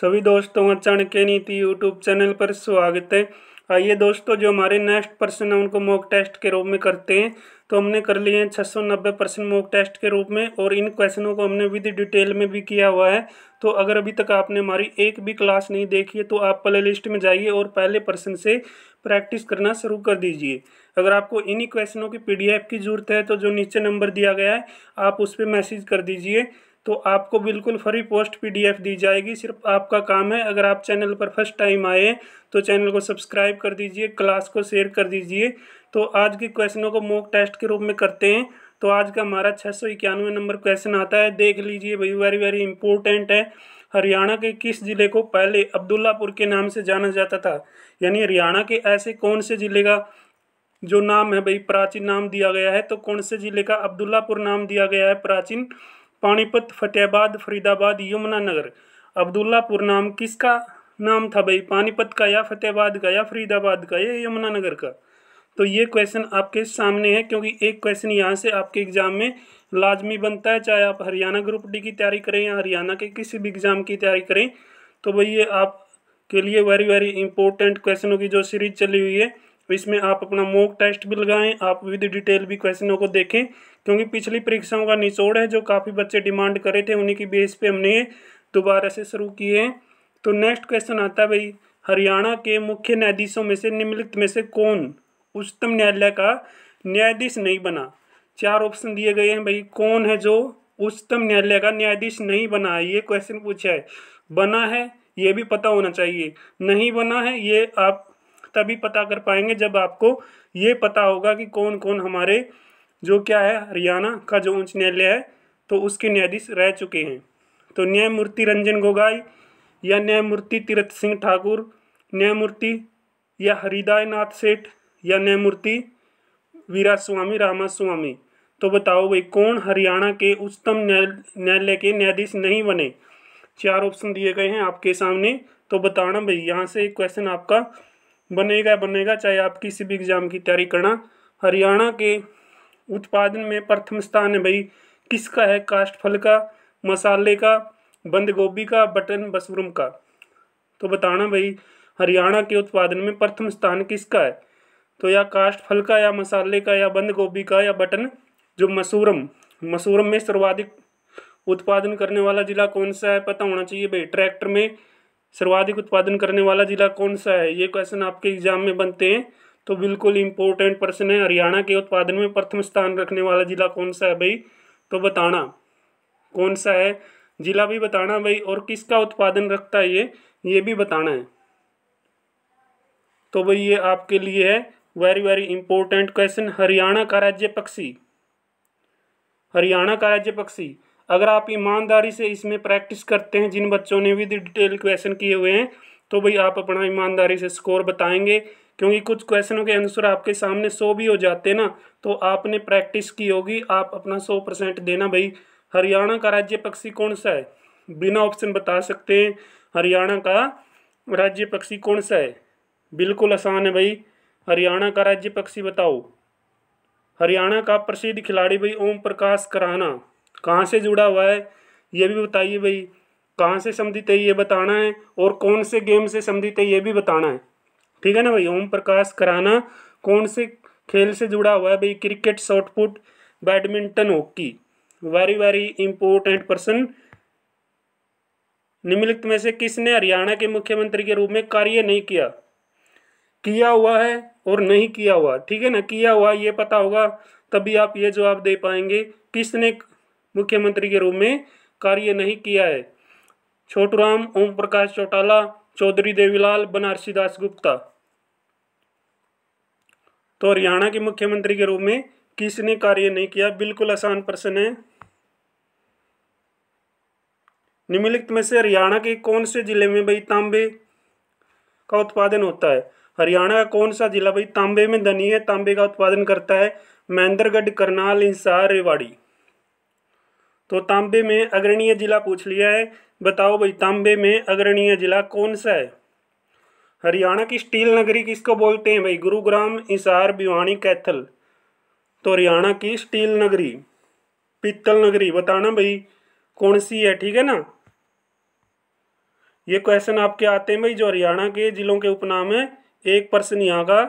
सभी दोस्तों अचाण के नीति यूट्यूब चैनल पर स्वागत है आइए दोस्तों जो हमारे नेक्स्ट पर्सन है उनको मॉक टेस्ट के रूप में करते हैं तो हमने कर लिए हैं छः सौ नब्बे परसेंट मॉक टेस्ट के रूप में और इन क्वेश्चनों को हमने विद डिटेल में भी किया हुआ है तो अगर अभी तक आपने हमारी एक भी क्लास नहीं देखी है तो आप प्ले लिस्ट में जाइए और पहले पर्सन से प्रैक्टिस करना शुरू कर दीजिए अगर आपको इन्हीं क्वेश्चनों की एफ की ज़रूरत है तो जो नीचे नंबर दिया गया है आप उस पर मैसेज कर दीजिए तो आपको बिल्कुल फ्री पोस्ट पीडीएफ दी जाएगी सिर्फ आपका काम है अगर आप चैनल पर फर्स्ट टाइम आए तो चैनल को सब्सक्राइब कर दीजिए क्लास को शेयर कर दीजिए तो आज के क्वेश्चनों को मॉक टेस्ट के रूप में करते हैं तो आज का हमारा छः सौ इक्यानवे नंबर क्वेश्चन आता है देख लीजिए भाई वेरी वेरी इंपॉर्टेंट है हरियाणा के किस जिले को पहले अब्दुल्लापुर के नाम से जाना जाता था यानी हरियाणा के ऐसे कौन से जिले का जो नाम है भाई प्राचीन नाम दिया गया है तो कौन से जिले का अब्दुल्लापुर नाम दिया गया है प्राचीन पानीपत फतेहाबाद फरीदाबाद यमुना नगर अब्दुल्लापुर नाम किसका नाम था भाई पानीपत का या फतेहाबाद का या फरीदाबाद का या यमुना नगर का तो ये क्वेश्चन आपके सामने है क्योंकि एक क्वेश्चन यहाँ से आपके एग्ज़ाम में लाजमी बनता है चाहे आप हरियाणा ग्रुप डी की तैयारी करें या हरियाणा के किसी भी एग्ज़ाम की तैयारी करें तो भाई ये आप के लिए वेरी वेरी इंपॉर्टेंट क्वेश्चनों की जो सीरीज चली हुई है तो इसमें आप अपना मॉक टेस्ट भी लगाएं आप विद डिटेल भी क्वेश्चनों को देखें क्योंकि पिछली परीक्षाओं का निचोड़ है जो काफ़ी बच्चे डिमांड करे थे उन्हीं की बेस पे हमने दोबारा से शुरू किए हैं तो नेक्स्ट क्वेश्चन आता है भाई हरियाणा के मुख्य न्यायाधीशों में से निम्नलिखित में से कौन उच्चतम न्यायालय का न्यायाधीश नहीं बना चार ऑप्शन दिए गए हैं भाई कौन है जो उच्चतम न्यायालय का न्यायाधीश नहीं बना है ये क्वेश्चन पूछा है बना है ये भी पता होना चाहिए नहीं बना है ये आप तभी पता कर पाएंगे जब आपको ये पता होगा कि कौन कौन हमारे जो क्या है हरियाणा का जो उच्च न्यायालय है तो उसके न्यायाधीश रह चुके हैं तो न्यायमूर्ति रंजन गोगाई या न्यायमूर्ति तीरथ सिंह ठाकुर न्यायमूर्ति या हरिदाय नाथ सेठ या न्यायमूर्ति वीरा स्वामी रामा स्वामी तो बताओ भाई कौन हरियाणा के उच्चतम न्यायालय के न्यायाधीश नहीं बने चार ऑप्शन दिए गए हैं आपके सामने तो बताना भाई यहाँ से एक क्वेश्चन आपका बनेगा बनेगा चाहे आप किसी भी एग्ज़ाम की तैयारी करना हरियाणा के उत्पादन में प्रथम स्थान है भाई किसका है कास्ट फल का मसाले का बंद गोभी का बटन बसवरम का तो बताना भाई हरियाणा के उत्पादन में प्रथम स्थान किसका है तो या काष्ट फल का या मसाले का या बंद गोभी का या बटन जो मसूरम मसूरम में सर्वाधिक उत्पादन करने वाला ज़िला कौन सा है पता होना चाहिए भाई ट्रैक्टर में सर्वाधिक उत्पादन करने वाला जिला कौन सा है ये क्वेश्चन आपके एग्जाम में बनते हैं तो बिल्कुल इम्पोर्टेंट प्रश्न है हरियाणा के उत्पादन में प्रथम स्थान रखने वाला जिला कौन सा है भाई तो बताना कौन सा है जिला भी बताना भाई और किसका उत्पादन रखता है ये ये भी बताना है तो भाई ये आपके लिए है very very important question Haryana का राज्य पक्षी हरियाणा का राज्य पक्षी अगर आप ईमानदारी से इसमें प्रैक्टिस करते हैं जिन बच्चों ने भी डिटेल क्वेश्चन किए हुए हैं तो भाई आप अपना ईमानदारी से स्कोर बताएंगे क्योंकि कुछ क्वेश्चनों के आंसर आपके सामने सौ भी हो जाते ना तो आपने प्रैक्टिस की होगी आप अपना सौ परसेंट देना भाई हरियाणा का राज्य पक्षी कौन सा है बिना ऑप्शन बता सकते हैं हरियाणा का राज्य पक्षी कौन सा है बिल्कुल आसान है भाई हरियाणा का राज्य पक्षी बताओ हरियाणा का प्रसिद्ध खिलाड़ी भाई ओम प्रकाश कराना कहाँ से जुड़ा हुआ है ये भी बताइए भाई कहाँ से संबंधित है ये बताना है और कौन से गेम से संबंधित है ये भी बताना है ठीक है ना भाई ओम प्रकाश कराना कौन से खेल से जुड़ा हुआ है भाई cricket shot put badminton hockey very very important person निम्नलिखित में से किसने हरियाणा के मुख्यमंत्री के रूप में कार्य नहीं किया किया हुआ है और नहीं किया हुआ ठीक है ना किया हुआ ये पता होगा तभी आप ये जवाब दे पाएंगे किसने मुख्यमंत्री के रूप में कार्य नहीं किया है छोटू राम ओम प्रकाश चौटाला चौधरी देवीलाल बनारसी दास गुप्ता तो हरियाणा के मुख्यमंत्री के रूप में किसने कार्य नहीं किया बिल्कुल आसान प्रश्न है निम्नलिखित में से हरियाणा के कौन से जिले में भाई तांबे का उत्पादन होता है हरियाणा का कौन सा जिला भाई तांबे में धनी है तांबे का उत्पादन करता है महेंद्रगढ़ करनाल इंसार रेवाड़ी तो तांबे में अग्रणीय जिला पूछ लिया है बताओ भाई तांबे में अग्रणीय जिला कौन सा है हरियाणा की स्टील नगरी किसको बोलते हैं भाई गुरुग्राम इसार भिवानी कैथल तो हरियाणा की स्टील नगरी पीतल नगरी बताना भाई कौन सी है ठीक है ना ये क्वेश्चन आपके आते हैं भाई जो हरियाणा के जिलों के उपनाम है एक पर्सन यहाँ का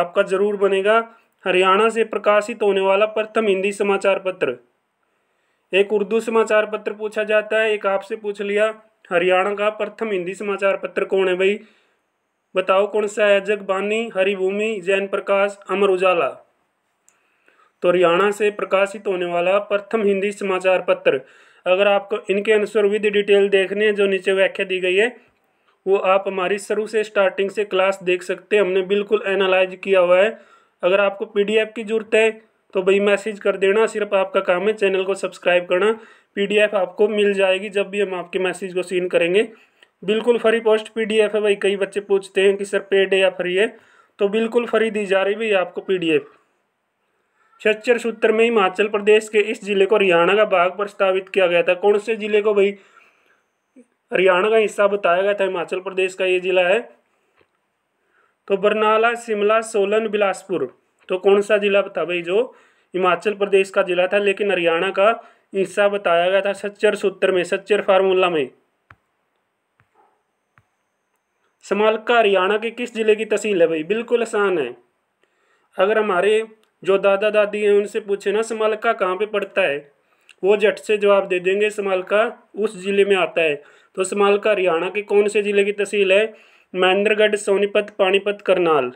आपका जरूर बनेगा हरियाणा से प्रकाशित होने वाला प्रथम हिंदी समाचार पत्र एक उर्दू समाचार पत्र पूछा जाता है एक आपसे पूछ लिया हरियाणा का प्रथम हिंदी समाचार पत्र कौन है भाई बताओ कौन सा है जगबानी हरिभूमि जैन प्रकाश अमर उजाला तो हरियाणा से प्रकाशित होने वाला प्रथम हिंदी समाचार पत्र अगर आपको इनके अनुसार विद डिटेल देखने जो नीचे व्याख्या दी गई है वो आप हमारी शुरू से स्टार्टिंग से क्लास देख सकते हैं हमने बिल्कुल एनालाइज किया हुआ है अगर आपको पीडीएफ की ज़रूरत है तो भाई मैसेज कर देना सिर्फ आपका काम है चैनल को सब्सक्राइब करना पीडीएफ आपको मिल जाएगी जब भी हम आपके मैसेज को सीन करेंगे बिल्कुल फ्री पोस्ट पीडीएफ है भाई कई बच्चे पूछते हैं कि सर पेड है या फ्री है तो बिल्कुल फ्री दी जा रही भाई आपको डी एफ सूत्र में हिमाचल प्रदेश के इस जिले को हरियाणा का भाग प्रस्तावित किया गया था कौन से जिले को भाई हरियाणा का हिस्सा बताया गया था हिमाचल प्रदेश का ये जिला है तो बरनाला शिमला सोलन बिलासपुर तो कौन सा जिला था भाई जो हिमाचल प्रदेश का ज़िला था लेकिन हरियाणा का हिस्सा बताया गया था सच्चर सूत्र में सच्चर फार्मूला में समालका हरियाणा के किस ज़िले की तहसील है भाई बिल्कुल आसान है अगर हमारे जो दादा दादी हैं उनसे पूछे ना समालका कहाँ पे पड़ता है वो झट से जवाब दे देंगे समालका उस ज़िले में आता है तो समालका हरियाणा के कौन से ज़िले की तहसील है महेंद्रगढ़ सोनीपत पानीपत करनाल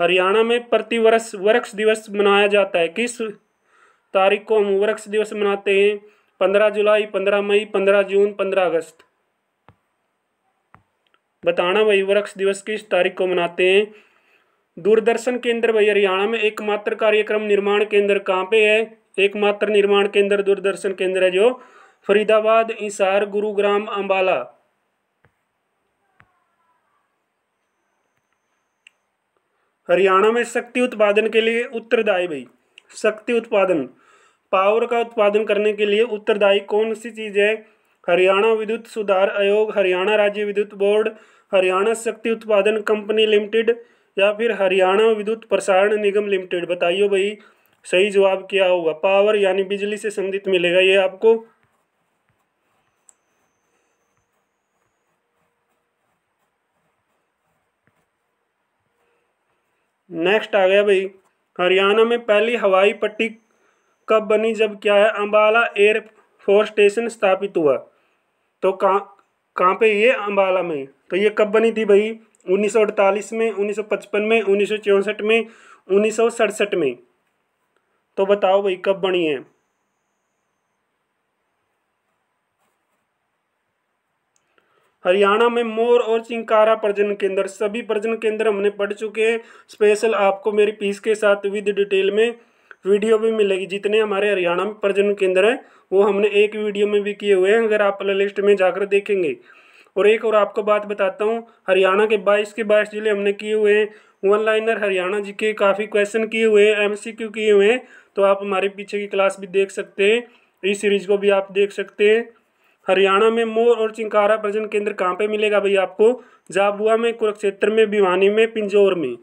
हरियाणा में प्रतिवर्ष वृक्ष दिवस मनाया जाता है किस तारीख को हम वृक्ष दिवस मनाते हैं पंद्रह जुलाई पंद्रह मई पंद्रह जून पंद्रह अगस्त बताना भाई वृक्ष दिवस किस तारीख को मनाते हैं दूरदर्शन केंद्र भाई हरियाणा में एकमात्र कार्यक्रम निर्माण केंद्र कहाँ पे है एकमात्र निर्माण केंद्र दूरदर्शन केंद्र है जो फरीदाबाद हिसार गुरुग्राम अम्बाला हरियाणा में शक्ति उत्पादन के लिए उत्तरदायी भाई शक्ति उत्पादन पावर का उत्पादन करने के लिए उत्तरदायी कौन सी चीज़ है हरियाणा विद्युत सुधार आयोग हरियाणा राज्य विद्युत बोर्ड हरियाणा शक्ति उत्पादन कंपनी लिमिटेड या फिर हरियाणा विद्युत प्रसारण निगम लिमिटेड बताइए भाई सही जवाब क्या होगा पावर यानी बिजली से संबंधित मिलेगा ये आपको नेक्स्ट आ गया भाई हरियाणा में पहली हवाई पट्टी कब बनी जब क्या है अम्बाला एयर फोर्स स्टेशन स्थापित हुआ तो कहाँ कहाँ पे ये अम्बाला में तो ये कब बनी थी भाई 1948 में 1955 में उन्नीस में उन्नीस में तो बताओ भाई कब बनी है हरियाणा में मोर और चिंकारा प्रजन केंद्र सभी प्रजन केंद्र हमने पढ़ चुके हैं स्पेशल आपको मेरी पीस के साथ विद डिटेल में वीडियो भी मिलेगी जितने हमारे हरियाणा में प्रजन केंद्र हैं वो हमने एक वीडियो में भी किए हुए हैं अगर आप प्ले लिस्ट में जाकर देखेंगे और एक और आपको बात बताता हूँ हरियाणा के बाईस के बाईस जिले हमने किए हुए हैं वन लाइनर हरियाणा जी के काफ़ी क्वेश्चन किए हुए हैं एम किए हुए हैं तो आप हमारे पीछे की क्लास भी देख सकते हैं इस सीरीज को भी आप देख सकते हैं हरियाणा में मोर और चिंकारा प्रजन केंद्र कहाँ पे मिलेगा भाई आपको जाबुआ में कुरुक्षेत्र में भिवानी में पिंजौर में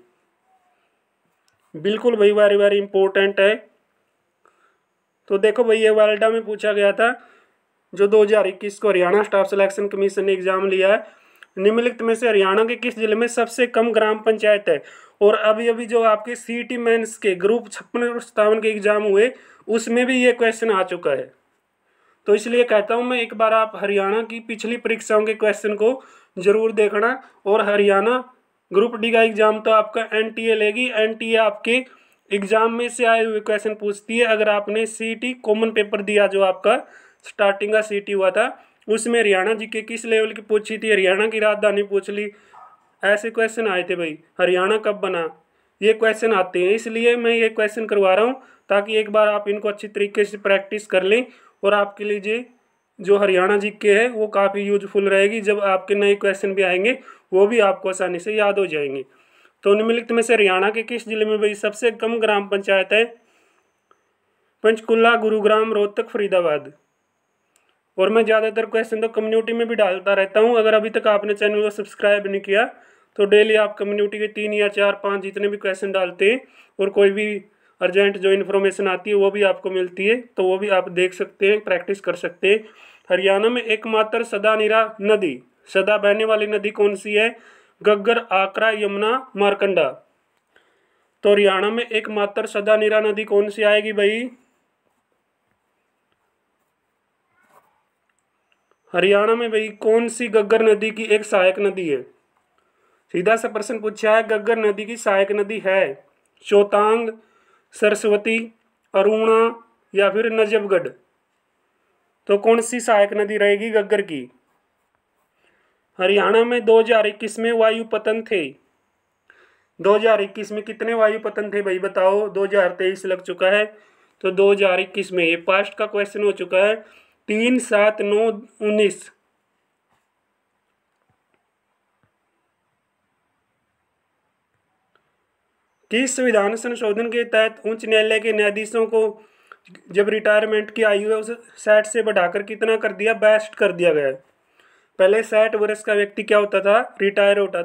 बिल्कुल भाई बारी बारी इंपॉर्टेंट है तो देखो भाई ये वाल्डा में पूछा गया था जो 2021 को हरियाणा स्टाफ सिलेक्शन कमीशन ने एग्जाम लिया है निम्नलिखित में से हरियाणा के किस जिले में सबसे कम ग्राम पंचायत है और अभी अभी जो आपके सी टी मैं के ग्रुप छप्पन और सत्तावन के एग्जाम हुए उसमें भी ये क्वेश्चन आ चुका है तो इसलिए कहता हूँ मैं एक बार आप हरियाणा की पिछली परीक्षाओं के क्वेश्चन को जरूर देखना और हरियाणा ग्रुप डी का एग्जाम तो आपका एन टी ए लेगी एन टी ए आपके एग्जाम में से आए हुए क्वेश्चन पूछती है अगर आपने सी टी कॉमन पेपर दिया जो आपका स्टार्टिंग का सी टी हुआ था उसमें हरियाणा जी के किस लेवल की पूछी थी हरियाणा की राजधानी पूछ ली ऐसे क्वेश्चन आए थे भाई हरियाणा कब बना ये क्वेश्चन आते हैं इसलिए मैं ये क्वेश्चन करवा रहा हूँ ताकि एक बार आप इनको अच्छी तरीके से प्रैक्टिस कर लें और आपके लिए जी जो हरियाणा जी के है वो काफ़ी यूजफुल रहेगी जब आपके नए क्वेश्चन भी आएंगे वो भी आपको आसानी से याद हो जाएंगे तो निम्नलिखित में से हरियाणा के किस जिले में भाई सबसे कम ग्राम पंचायत है पंचकुला गुरुग्राम रोहतक फरीदाबाद और मैं ज़्यादातर क्वेश्चन तो कम्युनिटी में भी डालता रहता हूँ अगर अभी तक आपने चैनल को सब्सक्राइब नहीं किया तो डेली आप कम्युनिटी के तीन या चार पाँच जितने भी क्वेश्चन डालते हैं और कोई भी अर्जेंट जो इन्फॉर्मेशन आती है वो भी आपको मिलती है तो वो भी आप देख सकते हैं प्रैक्टिस कर सकते हैं हरियाणा में एकमात्र सदा निरा नदी सदा बहने वाली नदी कौन सी है गग्गर आकरा यमुना मारकंडा तो हरियाणा में एकमात्र सदा निरा नदी कौन सी आएगी भाई हरियाणा में भाई कौन सी गग्गर नदी की एक सहायक नदी है सीधा सा प्रश्न पूछा है गग्गर नदी की सहायक नदी है चौतांग सरस्वती अरुणा या फिर नजबगढ़ तो कौन सी सहायक नदी रहेगी गग्गर की हरियाणा में 2021 में वायु पतन थे 2021 में कितने वायु पतन थे भाई बताओ 2023 लग चुका है तो 2021 में ये पास्ट का क्वेश्चन हो चुका है तीन सात नौ उन्नीस कि इस संविधान संशोधन के तहत उच्च न्यायालय के न्यायाधीशों को जब रिटायरमेंट की आयु है उसे साठ से बढ़ाकर कितना कर दिया बेस्ट कर दिया गया है पहले साठ वर्ष का व्यक्ति क्या होता था रिटायर होता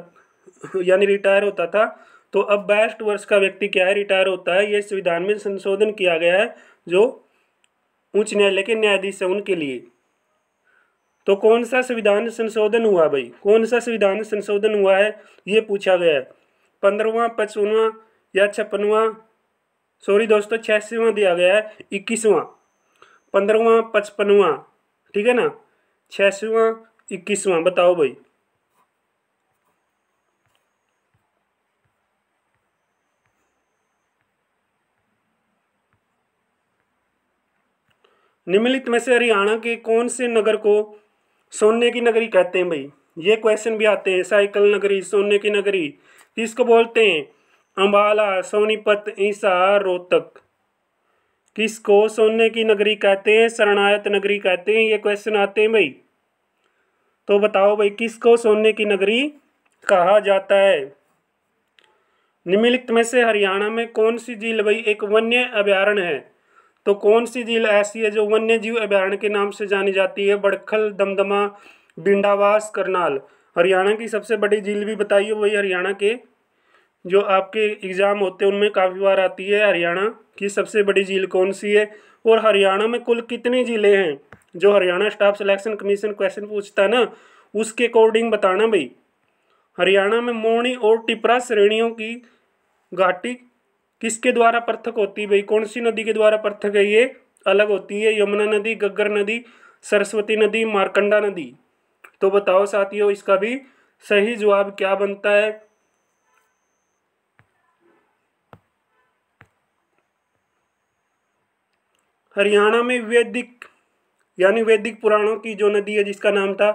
यानी रिटायर होता था तो अब बेस्ट वर्ष का व्यक्ति क्या है रिटायर होता है ये संविधान में संशोधन किया गया है जो उच्च न्यायालय के न्यायाधीश है उनके लिए तो कौन सा संविधान संशोधन हुआ भाई कौन सा संविधान संशोधन हुआ है ये पूछा गया है पंद्रवा पचपनवा या छप्पनवा सॉरी दोस्तों छियासीवा दिया गया है इक्कीसवां पंद्रहवा पचपनवा ठीक है ना छियासीवा इक्कीसवां बताओ भाई निम्नलिखित में से हरियाणा के कौन से नगर को सोने की नगरी कहते हैं भाई ये क्वेश्चन भी आते हैं साइकिल नगरी सोने की नगरी इसको बोलते हैं अम्बाला सोनीपत ईसा रोहतक किसको सोने की नगरी कहते हैं शरणायत नगरी कहते हैं ये क्वेश्चन आते हैं भाई तो बताओ भाई किसको सोने की नगरी कहा जाता है निम्नलिखित में से हरियाणा में कौन सी झील भाई एक वन्य अभ्यारण्य है तो कौन सी झील ऐसी है जो वन्य जीव अभ्यारण के नाम से जानी जाती है बड़खल दमदमा बिंडावास करनाल हरियाणा की सबसे बड़ी झील भी बताइए वही हरियाणा के जो आपके एग्ज़ाम होते हैं उनमें काफ़ी बार आती है हरियाणा की सबसे बड़ी झील कौन सी है और हरियाणा में कुल कितनी ज़िले हैं जो Haryana staff selection commission question पूछता है ना उसके अकॉर्डिंग बताना भाई हरियाणा में मोणी और टिपरा श्रेणियों की घाटी किसके द्वारा पृथक होती है भाई कौन सी नदी के द्वारा पृथक है ये अलग होती है यमुना नदी गग्गर नदी सरस्वती नदी मारकंडा नदी तो बताओ साथियों इसका भी सही जवाब क्या बनता है हरियाणा में वैदिक यानी वैदिक पुराणों की जो नदी है जिसका नाम था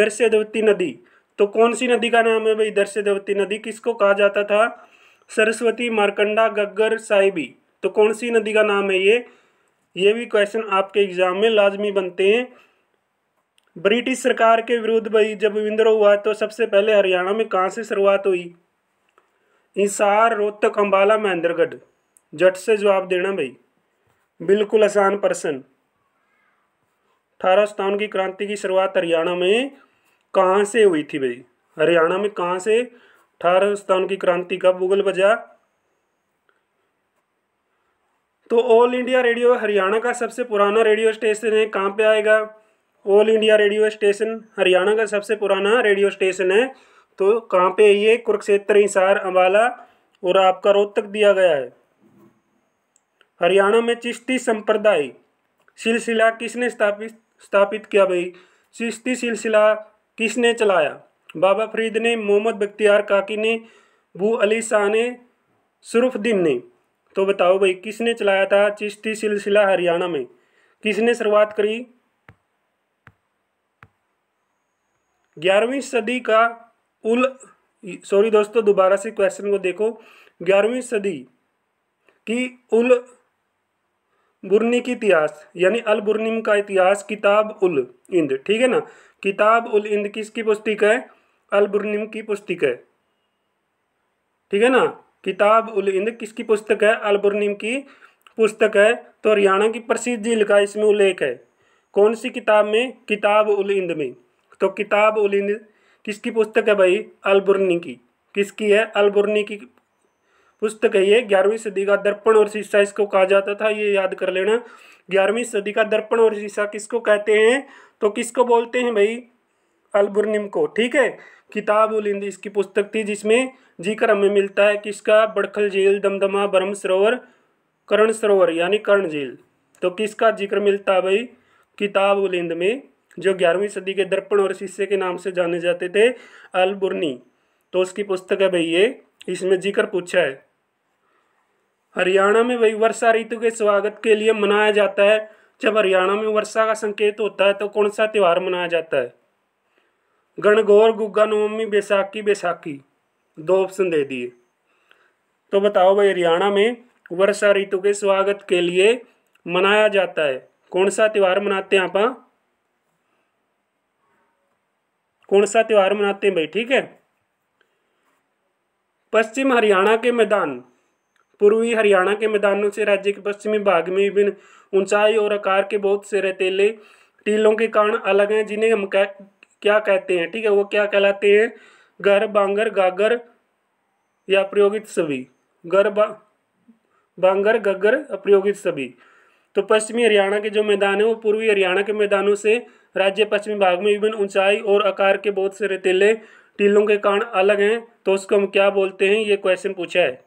दृश्य देवती नदी तो कौन सी नदी का नाम है भाई दृश्य देवती नदी किसको कहा जाता था सरस्वती मारकंडा गग्गर साहिबी तो कौन सी नदी का नाम है ये ये भी क्वेश्चन आपके एग्जाम में लाजमी बनते हैं ब्रिटिश सरकार के विरुद्ध भाई जब विद्रोह हुआ तो सबसे पहले हरियाणा में कहाँ से शुरुआत हुई हिसार रोहतक अम्बाला महेंद्रगढ़ जट से जवाब देना भाई बिल्कुल आसान प्रश्न अठारह सतावन की क्रांति की शुरुआत हरियाणा में कहाँ से हुई थी भाई हरियाणा में कहाँ से अठारह सतावन की क्रांति का बुगल बजा तो ऑल इंडिया रेडियो हरियाणा का सबसे पुराना रेडियो स्टेशन है कहाँ पे आएगा all India radio station Haryana का सबसे पुराना रेडियो स्टेशन है तो कहाँ पे ये कुरुक्षेत्र हिसार अम्बाला और आपका रोहतक दिया गया है हरियाणा में चिश्ती संप्रदाय सिलसिला किसने स्थापित स्थापित किया भाई चिश्ती सिलसिला किसने चलाया बाबा फरीद ने मोहम्मद बख्तियार काकी ने बू अली शाह ने शरुफद्दीन ने तो बताओ भाई किसने चलाया था चिश्ती सिलसिला हरियाणा में किसने शुरुआत करी ग्यारहवीं सदी का उल सॉरी दोस्तों दोबारा से क्वेश्चन को देखो ग्यारहवीं सदी की उल बुरनी की इतिहास यानी अल बुरनिम का इतिहास किताब उल इंद ठीक है ना किताब उल इंद किसकी पुस्तिक है अल बुरनिम की पुस्तिक है ठीक है ना किताब उल इंद किसकी पुस्तक है अल बुरनिम की पुस्तक है तो हरियाणा की प्रसिद्ध झील का इसमें उल्लेख है कौन सी किताब में किताब उल इंद में तो किताब उल इंद किसकी पुस्तक है भाई अलबुरनी की किसकी है अलबुरनी की पुस्तक है ये ग्यारहवीं सदी का दर्पण और शीशा इसको कहा जाता था ये याद कर लेना ग्यारहवीं सदी का दर्पण और शीशा किसको कहते हैं तो किसको बोलते हैं भाई अलबुर्निम को ठीक है किताब उल हिंद इसकी पुस्तक थी जिसमें जिक्र हमें मिलता है किसका बड़खल झील दमदमा ब्रह्म सरोवर कर्ण सरोवर यानी कर्ण झील तो किसका जिक्र मिलता है भाई किताब उल हिंद में जो ग्यारहवीं सदी के दर्पण और शीशे के नाम से जाने जाते थे अलबुर्नी तो उसकी पुस्तक है भाई ये इसमें जिक्र पूछा है हरियाणा में वही वर्षा ऋतु के स्वागत के लिए मनाया जाता है जब हरियाणा में वर्षा का संकेत होता है तो कौन सा त्यौहार मनाया जाता है गणगौर गुग्गा नवमी बैसाखी बैसाखी दो ऑप्शन दे दिए तो बताओ भाई हरियाणा में वर्षा ऋतु के स्वागत के लिए मनाया जाता है कौन सा त्यौहार मनाते हैं आप कौन सा त्यौहार मनाते हैं भाई ठीक है पश्चिम हरियाणा के मैदान पूर्वी हरियाणा के मैदानों से राज्य के पश्चिमी भाग में विभिन्न ऊंचाई और आकार के बहुत से रेतीले टीलों के कारण अलग हैं जिन्हें हम कह, क्या कहते हैं ठीक है वो क्या कहलाते हैं गर बांगर गागर या प्रयोगित सभी गर बांगर गगर अप्रयोगित सभी तो पश्चिमी हरियाणा के जो मैदान है वो पूर्वी हरियाणा के मैदानों से राज्य पश्चिमी भाग में विभिन्न ऊंचाई और आकार के बहुत से रेतीले टीलों के कारण अलग हैं तो उसको हम क्या बोलते हैं ये क्वेश्चन पूछा है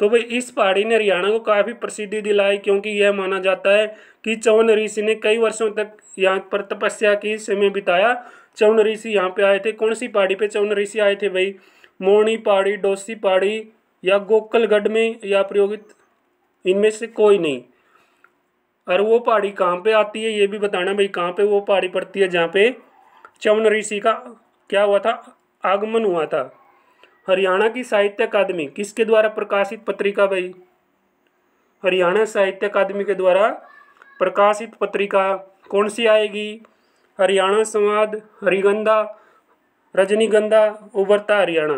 तो भाई इस पहाड़ी ने हरियाणा को काफ़ी प्रसिद्धि दिलाई क्योंकि यह माना जाता है कि चौन ऋषि ने कई वर्षों तक यहाँ पर तपस्या की समय बिताया चौन ऋषि यहाँ पे आए थे कौन सी पहाड़ी पे चौन ऋषि आए थे भाई मोनी पहाड़ी डोसी पहाड़ी या गोकलगढ़ में या प्रयोगित इनमें से कोई नहीं और वो पहाड़ी कहाँ पर आती है ये भी बताना भाई कहाँ पर वो पहाड़ी पड़ती है जहाँ पर चौन ऋषि का क्या हुआ था आगमन हुआ था हरियाणा की साहित्य अकादमी किसके द्वारा प्रकाशित पत्रिका भाई हरियाणा साहित्य अकादमी के द्वारा प्रकाशित पत्रिका कौन सी आएगी हरियाणा संवाद हरिगंधा रजनीगंधा उबरता हरियाणा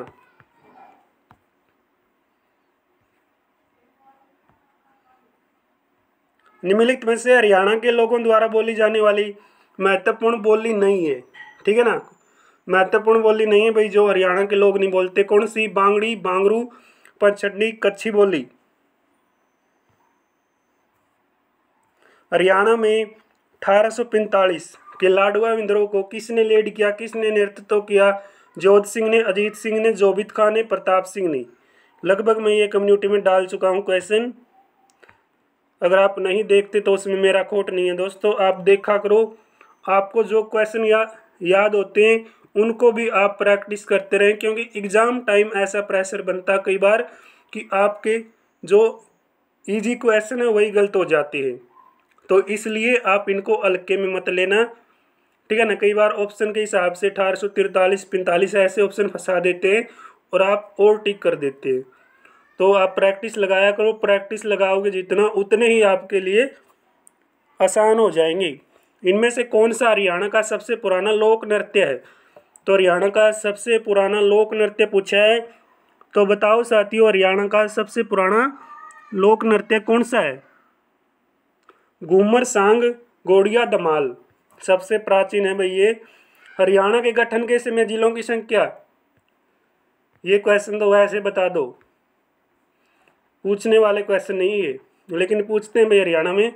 निम्नलिखित में से हरियाणा के लोगों द्वारा बोली जाने वाली महत्वपूर्ण बोली नहीं है ठीक है ना महत्वपूर्ण बोली नहीं है भाई जो हरियाणा के लोग नहीं बोलते कौन सी बांगड़ी बांगरू परछड़ी कच्छी बोली हरियाणा में अठारह के लाडुआ विद्रोह को किसने लीड किया किसने नेतृत्व किया जोध सिंह ने अजीत सिंह ने जोबित खान ने प्रताप सिंह ने लगभग मैं ये कम्युनिटी में डाल चुका हूँ क्वेश्चन अगर आप नहीं देखते तो उसमें मेरा खोट नहीं है दोस्तों आप देखा करो आपको जो क्वेश्चन या, याद होते हैं उनको भी आप प्रैक्टिस करते रहें क्योंकि एग्ज़ाम टाइम ऐसा प्रेशर बनता कई बार कि आपके जो इजी क्वेश्चन है वही गलत हो जाते हैं तो इसलिए आप इनको हल्के में मत लेना ठीक है ना कई बार ऑप्शन के हिसाब से अठारह सौ तिरतालीस पैंतालीस ऐसे ऑप्शन फंसा देते हैं और आप और टिक कर देते हैं तो आप प्रैक्टिस लगाया करो प्रैक्टिस लगाओगे जितना उतने ही आपके लिए आसान हो जाएंगे इनमें से कौन सा हरियाणा का सबसे पुराना लोक नृत्य है तो हरियाणा का सबसे पुराना लोक नृत्य पूछा है तो बताओ साथियों हरियाणा का सबसे पुराना लोक नृत्य कौन सा है घूमर सांग गोड़िया दमाल सबसे प्राचीन है भाई ये हरियाणा के गठन के समय जिलों की संख्या ये क्वेश्चन तो वैसे बता दो पूछने वाले क्वेश्चन नहीं है लेकिन पूछते हैं भाई हरियाणा में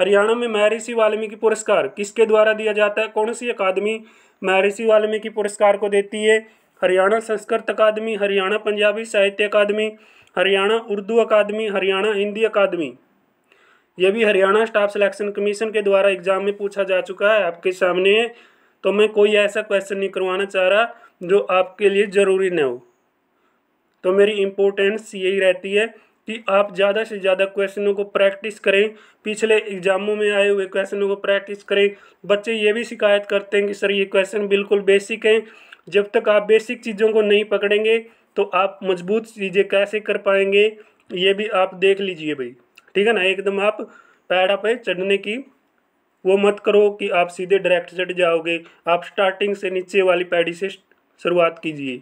हरियाणा में महर्षि वाल्मीकि पुरस्कार किसके द्वारा दिया जाता है कौन सी अकादमी महर्षि वाल्मीकि पुरस्कार को देती है हरियाणा संस्कृत अकादमी हरियाणा पंजाबी साहित्य अकादमी हरियाणा उर्दू अकादमी हरियाणा हिंदी अकादमी यह भी हरियाणा स्टाफ सिलेक्शन कमीशन के द्वारा एग्जाम में पूछा जा चुका है आपके सामने तो मैं कोई ऐसा क्वेश्चन नहीं करवाना चाह रहा जो आपके लिए ज़रूरी न हो तो मेरी इम्पोर्टेंस यही रहती है कि आप ज़्यादा से ज़्यादा क्वेश्चनों को प्रैक्टिस करें पिछले एग्जामों में आए हुए क्वेश्चनों को प्रैक्टिस करें बच्चे ये भी शिकायत करते हैं कि सर ये क्वेश्चन बिल्कुल बेसिक हैं जब तक आप बेसिक चीज़ों को नहीं पकड़ेंगे तो आप मजबूत चीज़ें कैसे कर पाएंगे ये भी आप देख लीजिए भाई ठीक है ना एकदम आप पैड़ा पे चढ़ने की वो मत करो कि आप सीधे डायरेक्ट चढ़ जाओगे आप स्टार्टिंग से नीचे वाली पैड़ी से शुरुआत कीजिए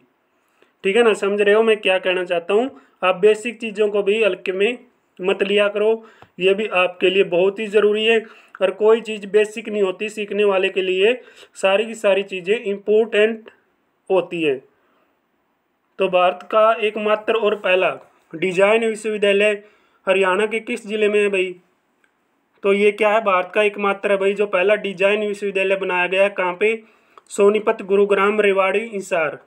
ठीक है ना समझ रहे हो मैं क्या कहना चाहता हूँ आप बेसिक चीज़ों को भी हल्के में मत लिया करो ये भी आपके लिए बहुत ही ज़रूरी है और कोई चीज़ बेसिक नहीं होती सीखने वाले के लिए सारी की सारी चीज़ें इम्पोर्टेंट होती हैं तो भारत का एकमात्र और पहला डिजाइन विश्वविद्यालय हरियाणा के किस ज़िले में है भाई तो ये क्या है भारत का एकमात्र है भाई जो पहला डिजाइन विश्वविद्यालय बनाया गया है कहाँ पे सोनीपत गुरुग्राम रेवाड़ी इंसार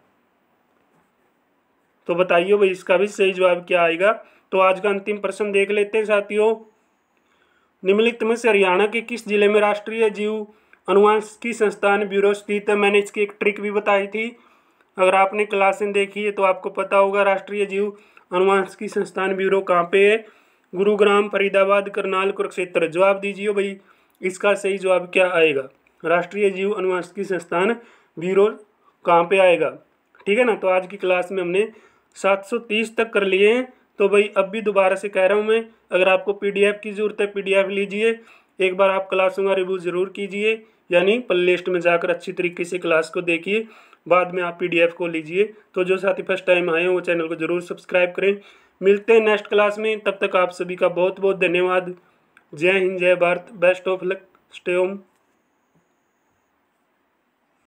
तो बताइए भाई इसका भी सही जवाब क्या आएगा तो आज का अंतिम प्रश्न देख लेते हैं साथियों निम्नलिखित में से हरियाणा के किस जिले में राष्ट्रीय जीव अनुवांशिकी संस्थान ब्यूरो स्थित है मैंने इसकी एक ट्रिक भी बताई थी अगर आपने क्लासें देखी है तो आपको पता होगा राष्ट्रीय जीव अनुवांशिकी संस्थान ब्यूरो कहाँ पे है गुरुग्राम फरीदाबाद करनाल कुरुक्षेत्र जवाब दीजिए भाई इसका सही जवाब क्या आएगा राष्ट्रीय जीव अनुवांशिकी संस्थान ब्यूरो कहाँ पे आएगा ठीक है ना तो आज की क्लास में हमने 730 तक कर लिए हैं तो भाई अब भी दोबारा से कह रहा हूँ मैं अगर आपको पीडीएफ की ज़रूरत है पीडीएफ लीजिए एक बार आप क्लासों का रिव्यू ज़रूर कीजिए यानी प्ले लिस्ट में जाकर अच्छी तरीके से क्लास को देखिए बाद में आप पीडीएफ को लीजिए तो जो साथी फर्स्ट टाइम आए हैं वो चैनल को ज़रूर सब्सक्राइब करें मिलते हैं नेक्स्ट क्लास में तब तक आप सभी का बहुत बहुत धन्यवाद जय हिंद जय Bharat best of luck stay home